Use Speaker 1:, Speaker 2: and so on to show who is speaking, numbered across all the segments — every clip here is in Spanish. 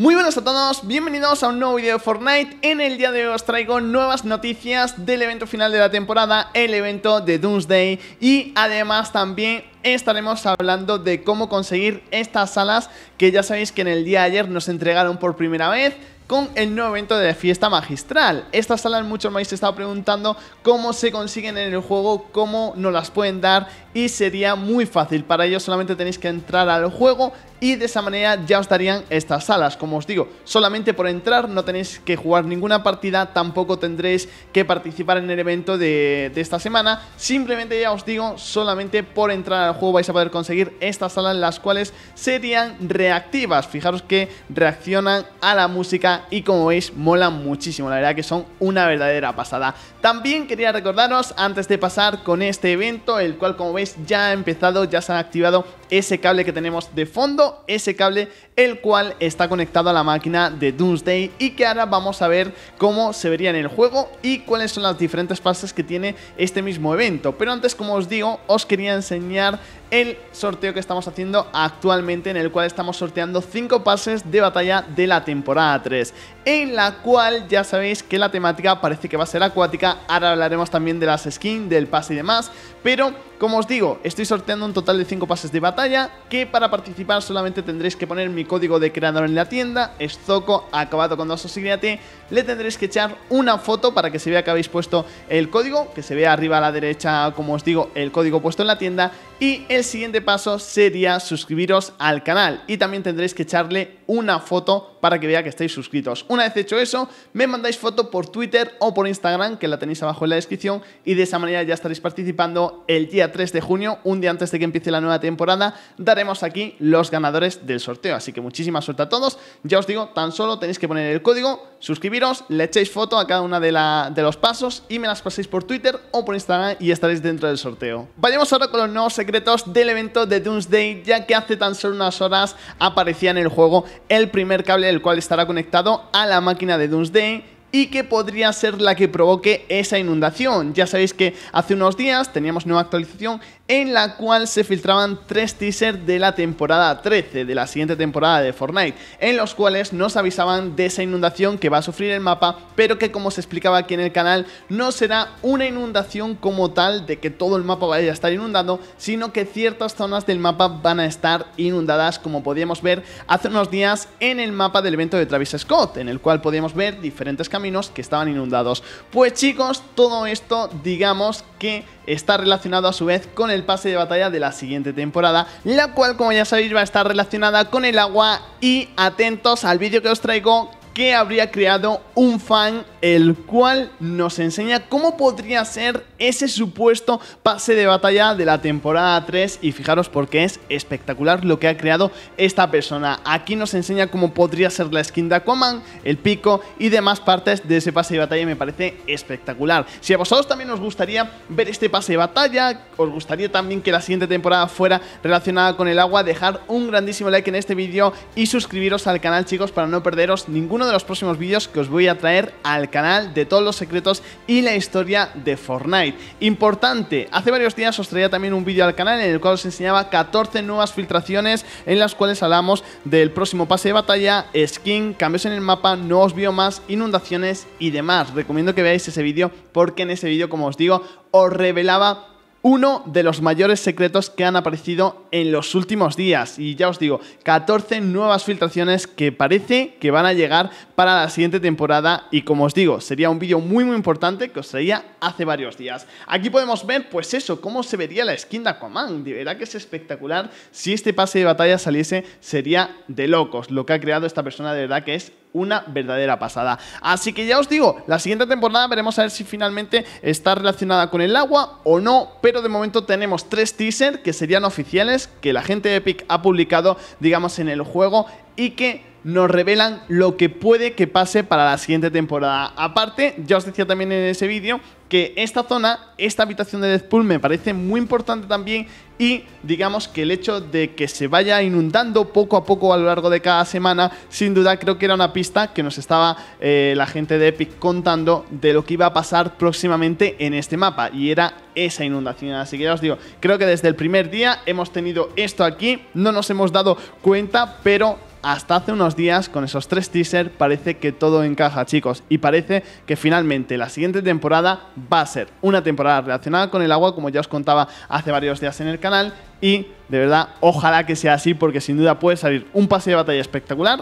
Speaker 1: Muy buenas a todos, bienvenidos a un nuevo video de Fortnite En el día de hoy os traigo nuevas noticias del evento final de la temporada El evento de Doomsday Y además también estaremos hablando de cómo conseguir estas salas Que ya sabéis que en el día de ayer nos entregaron por primera vez con el nuevo evento de fiesta magistral. Estas salas muchos me habéis estado preguntando cómo se consiguen en el juego, cómo nos las pueden dar y sería muy fácil. Para ello solamente tenéis que entrar al juego y de esa manera ya os darían estas salas. Como os digo, solamente por entrar no tenéis que jugar ninguna partida, tampoco tendréis que participar en el evento de, de, esta semana. Simplemente ya os digo, solamente por entrar al juego vais a poder conseguir estas salas, las cuales serían reactivas. Fijaros que reaccionan a la música y como veis molan muchísimo, la verdad que son una verdadera pasada. También quería recordaros antes de pasar con este evento, el cual como veis ya ha empezado, ya se han activado ese cable que tenemos de fondo, ese cable el cual está conectado a la máquina de Doomsday y que ahora vamos a ver cómo se vería en el juego y cuáles son las diferentes fases que tiene este mismo evento. Pero antes, como os digo, os quería enseñar el sorteo que estamos haciendo actualmente en el cual estamos sorteando 5 pases de batalla de la temporada 3 en la cual ya sabéis que la temática parece que va a ser acuática ahora hablaremos también de las skins, del pase y demás pero, como os digo, estoy sorteando un total de 5 pases de batalla, que para participar solamente tendréis que poner mi código de creador en la tienda, Zoco acabado con dos oscilate, le tendréis que echar una foto para que se vea que habéis puesto el código, que se vea arriba a la derecha, como os digo, el código puesto en la tienda, y el siguiente paso sería suscribiros al canal, y también tendréis que echarle una foto para que vea que estáis suscritos. Una vez hecho eso, me mandáis foto por Twitter o por Instagram, que la tenéis abajo en la descripción, y de esa manera ya estaréis participando el día 3 de junio, un día antes de que empiece la nueva temporada, daremos aquí los ganadores del sorteo. Así que muchísima suerte a todos. Ya os digo, tan solo tenéis que poner el código, suscribiros, le echéis foto a cada uno de, de los pasos y me las paséis por Twitter o por Instagram y estaréis dentro del sorteo. Vayamos ahora con los nuevos secretos del evento de Doomsday, ya que hace tan solo unas horas aparecía en el juego el primer cable el cual estará conectado a la máquina de Doomsday y que podría ser la que provoque esa inundación. Ya sabéis que hace unos días teníamos nueva actualización en la cual se filtraban tres teasers de la temporada 13, de la siguiente temporada de Fortnite, en los cuales nos avisaban de esa inundación que va a sufrir el mapa, pero que como se explicaba aquí en el canal, no será una inundación como tal de que todo el mapa vaya a estar inundado, sino que ciertas zonas del mapa van a estar inundadas, como podíamos ver hace unos días en el mapa del evento de Travis Scott, en el cual podíamos ver diferentes canales caminos que estaban inundados. Pues chicos, todo esto digamos que está relacionado a su vez con el pase de batalla de la siguiente temporada, la cual como ya sabéis va a estar relacionada con el agua y atentos al vídeo que os traigo que habría creado un fan el cual nos enseña cómo podría ser ese supuesto pase de batalla de la temporada 3 y fijaros porque es espectacular lo que ha creado esta persona. Aquí nos enseña cómo podría ser la skin de Aquaman, el pico y demás partes de ese pase de batalla me parece espectacular. Si a vosotros también os gustaría ver este pase de batalla, os gustaría también que la siguiente temporada fuera relacionada con el agua, dejar un grandísimo like en este vídeo y suscribiros al canal chicos para no perderos ninguno de los próximos vídeos que os voy a traer al canal de todos los secretos y la historia de Fortnite. Importante, hace varios días os traía también un vídeo al canal en el cual os enseñaba 14 nuevas filtraciones en las cuales hablamos del próximo pase de batalla, skin, cambios en el mapa, nuevos biomas, inundaciones y demás. Recomiendo que veáis ese vídeo porque en ese vídeo, como os digo, os revelaba uno de los mayores secretos que han aparecido en los últimos días. Y ya os digo, 14 nuevas filtraciones que parece que van a llegar para la siguiente temporada. Y como os digo, sería un vídeo muy muy importante que os traía hace varios días. Aquí podemos ver, pues eso, cómo se vería la skin de Aquaman. De verdad que es espectacular. Si este pase de batalla saliese, sería de locos. Lo que ha creado esta persona de verdad que es una verdadera pasada. Así que ya os digo, la siguiente temporada veremos a ver si finalmente está relacionada con el agua o no, pero de momento tenemos tres teasers que serían oficiales que la gente de Epic ha publicado, digamos, en el juego y que nos revelan lo que puede que pase para la siguiente temporada. Aparte, ya os decía también en ese vídeo que esta zona, esta habitación de Deadpool me parece muy importante también y digamos que el hecho de que se vaya inundando poco a poco a lo largo de cada semana, sin duda creo que era una pista que nos estaba eh, la gente de Epic contando de lo que iba a pasar próximamente en este mapa y era esa inundación. Así que ya os digo, creo que desde el primer día hemos tenido esto aquí, no nos hemos dado cuenta, pero hasta hace unos días, con esos tres teasers, parece que todo encaja, chicos. Y parece que finalmente la siguiente temporada va a ser una temporada relacionada con el agua, como ya os contaba hace varios días en el canal. Y de verdad, ojalá que sea así, porque sin duda puede salir un pase de batalla espectacular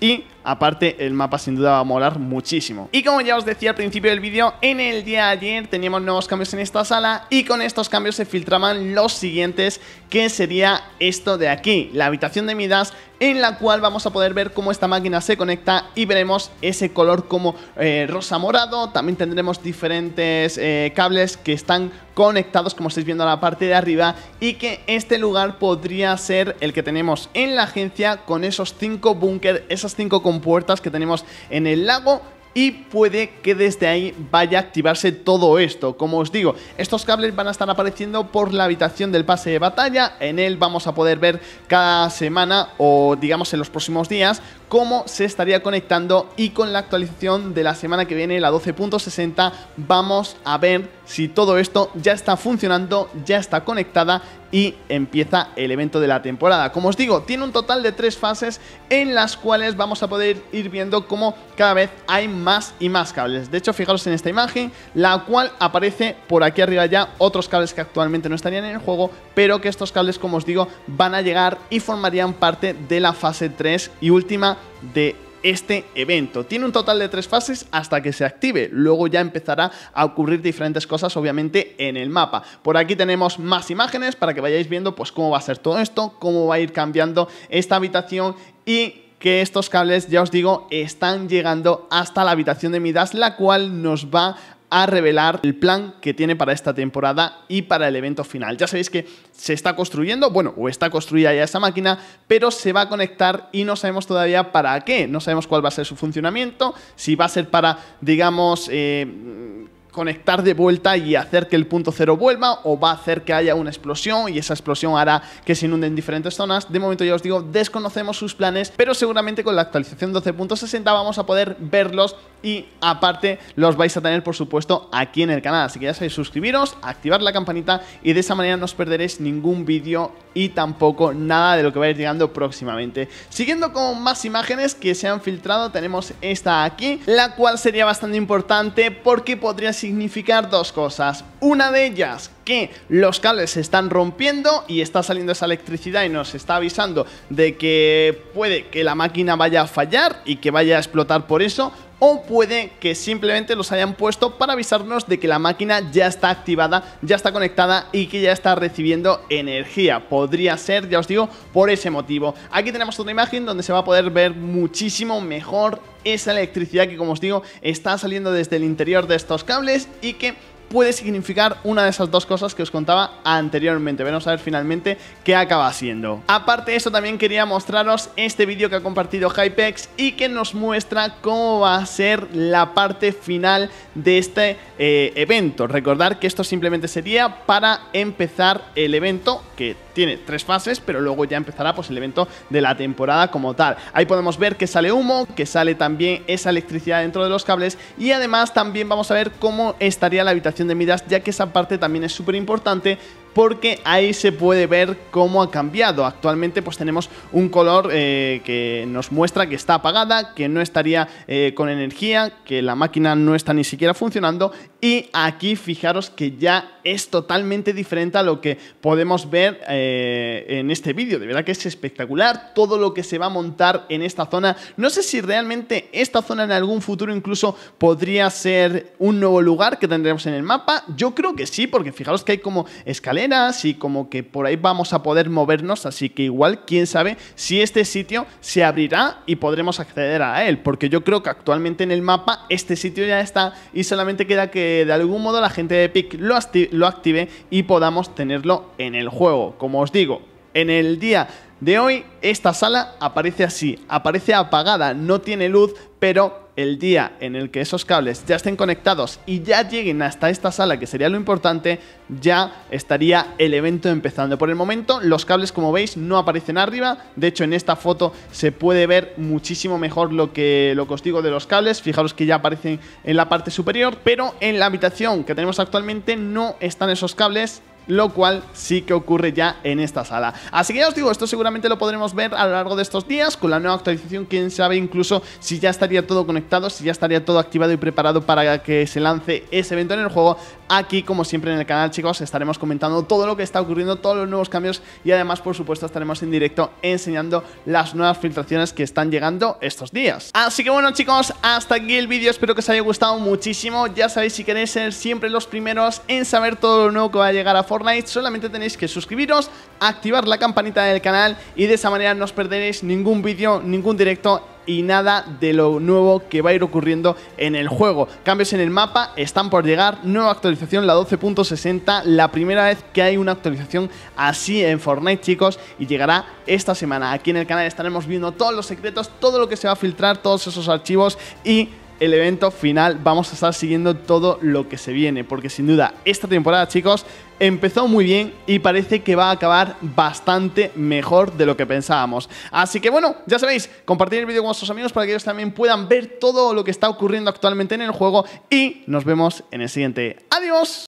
Speaker 1: y Aparte, el mapa sin duda va a molar muchísimo. Y como ya os decía al principio del vídeo, en el día de ayer teníamos nuevos cambios en esta sala y con estos cambios se filtraban los siguientes, que sería esto de aquí, la habitación de Midas en la cual vamos a poder ver cómo esta máquina se conecta y veremos ese color como eh, rosa morado, también tendremos diferentes eh, cables que están conectados como estáis viendo en la parte de arriba y que este lugar podría ser el que tenemos en la agencia con esos cinco búnker, esas cinco comunidades puertas que tenemos en el lago y puede que desde ahí vaya a activarse todo esto. Como os digo, estos cables van a estar apareciendo por la habitación del pase de batalla. En él vamos a poder ver cada semana o digamos en los próximos días cómo se estaría conectando y con la actualización de la semana que viene, la 12.60, vamos a ver si todo esto ya está funcionando, ya está conectada y empieza el evento de la temporada. Como os digo, tiene un total de tres fases en las cuales vamos a poder ir viendo cómo cada vez hay más y más cables. De hecho, fijaros en esta imagen, la cual aparece por aquí arriba ya otros cables que actualmente no estarían en el juego, pero que estos cables, como os digo, van a llegar y formarían parte de la fase 3 y última de este evento. Tiene un total de tres fases hasta que se active. Luego ya empezará a ocurrir diferentes cosas, obviamente, en el mapa. Por aquí tenemos más imágenes para que vayáis viendo pues, cómo va a ser todo esto, cómo va a ir cambiando esta habitación y que estos cables, ya os digo, están llegando hasta la habitación de Midas, la cual nos va a revelar el plan que tiene para esta temporada y para el evento final. Ya sabéis que se está construyendo, bueno, o está construida ya esa máquina, pero se va a conectar y no sabemos todavía para qué, no sabemos cuál va a ser su funcionamiento, si va a ser para, digamos, eh, conectar de vuelta y hacer que el punto cero vuelva o va a hacer que haya una explosión y esa explosión hará que se inunden diferentes zonas. De momento ya os digo, desconocemos sus planes, pero seguramente con la actualización 12.60 vamos a poder verlos y aparte los vais a tener por supuesto aquí en el canal. Así que ya sabéis, suscribiros, activar la campanita y de esa manera no os perderéis ningún vídeo y tampoco nada de lo que va a ir llegando próximamente. Siguiendo con más imágenes que se han filtrado, tenemos esta aquí, la cual sería bastante importante porque podría significar dos cosas. Una de ellas, que los cables se están rompiendo y está saliendo esa electricidad y nos está avisando de que puede que la máquina vaya a fallar y que vaya a explotar por eso, o puede que simplemente los hayan puesto para avisarnos de que la máquina ya está activada, ya está conectada y que ya está recibiendo energía. Podría ser, ya os digo, por ese motivo. Aquí tenemos otra imagen donde se va a poder ver muchísimo mejor esa electricidad que, como os digo, está saliendo desde el interior de estos cables y que puede significar una de esas dos cosas que os contaba anteriormente. Veremos a ver finalmente qué acaba siendo. Aparte de eso, también quería mostraros este vídeo que ha compartido Hypex y que nos muestra cómo va a ser la parte final de este eh, evento. Recordar que esto simplemente sería para empezar el evento, que tiene tres fases, pero luego ya empezará pues el evento de la temporada como tal. Ahí podemos ver que sale humo, que sale también esa electricidad dentro de los cables y además también vamos a ver cómo estaría la habitación de medidas, ya que esa parte también es súper importante porque ahí se puede ver cómo ha cambiado. Actualmente pues tenemos un color eh, que nos muestra que está apagada, que no estaría eh, con energía, que la máquina no está ni siquiera funcionando y aquí fijaros que ya es totalmente diferente a lo que podemos ver eh, en este vídeo. De verdad que es espectacular todo lo que se va a montar en esta zona. No sé si realmente esta zona en algún futuro incluso podría ser un nuevo lugar que tendremos en el mapa. Yo creo que sí, porque fijaros que hay como escaleras así y como que por ahí vamos a poder movernos, así que igual, quién sabe si este sitio se abrirá y podremos acceder a él, porque yo creo que actualmente en el mapa este sitio ya está y solamente queda que de algún modo la gente de Epic lo, lo active y podamos tenerlo en el juego. Como os digo, en el día de hoy esta sala aparece así, aparece apagada, no tiene luz, pero el día en el que esos cables ya estén conectados y ya lleguen hasta esta sala, que sería lo importante, ya estaría el evento empezando. Por el momento, los cables, como veis, no aparecen arriba. De hecho, en esta foto se puede ver muchísimo mejor lo que, lo os digo de los cables. Fijaros que ya aparecen en la parte superior, pero en la habitación que tenemos actualmente no están esos cables lo cual sí que ocurre ya en esta sala. Así que ya os digo, esto seguramente lo podremos ver a lo largo de estos días con la nueva actualización, quién sabe incluso si ya estaría todo conectado, si ya estaría todo activado y preparado para que se lance ese evento en el juego. Aquí, como siempre en el canal, chicos, estaremos comentando todo lo que está ocurriendo, todos los nuevos cambios y además, por supuesto, estaremos en directo enseñando las nuevas filtraciones que están llegando estos días. Así que bueno, chicos, hasta aquí el vídeo, espero que os haya gustado muchísimo. Ya sabéis, si queréis ser siempre los primeros en saber todo lo nuevo que va a llegar a Fortnite, solamente tenéis que suscribiros, activar la campanita del canal y de esa manera no os perderéis ningún vídeo, ningún directo y nada de lo nuevo que va a ir ocurriendo en el juego. Cambios en el mapa están por llegar, nueva actualización, la 12.60, la primera vez que hay una actualización así en Fortnite, chicos, y llegará esta semana. Aquí en el canal estaremos viendo todos los secretos, todo lo que se va a filtrar, todos esos archivos y el evento final vamos a estar siguiendo todo lo que se viene, porque sin duda esta temporada, chicos, empezó muy bien y parece que va a acabar bastante mejor de lo que pensábamos. Así que bueno, ya sabéis, compartir el vídeo con vuestros amigos para que ellos también puedan ver todo lo que está ocurriendo actualmente en el juego y nos vemos en el siguiente. ¡Adiós!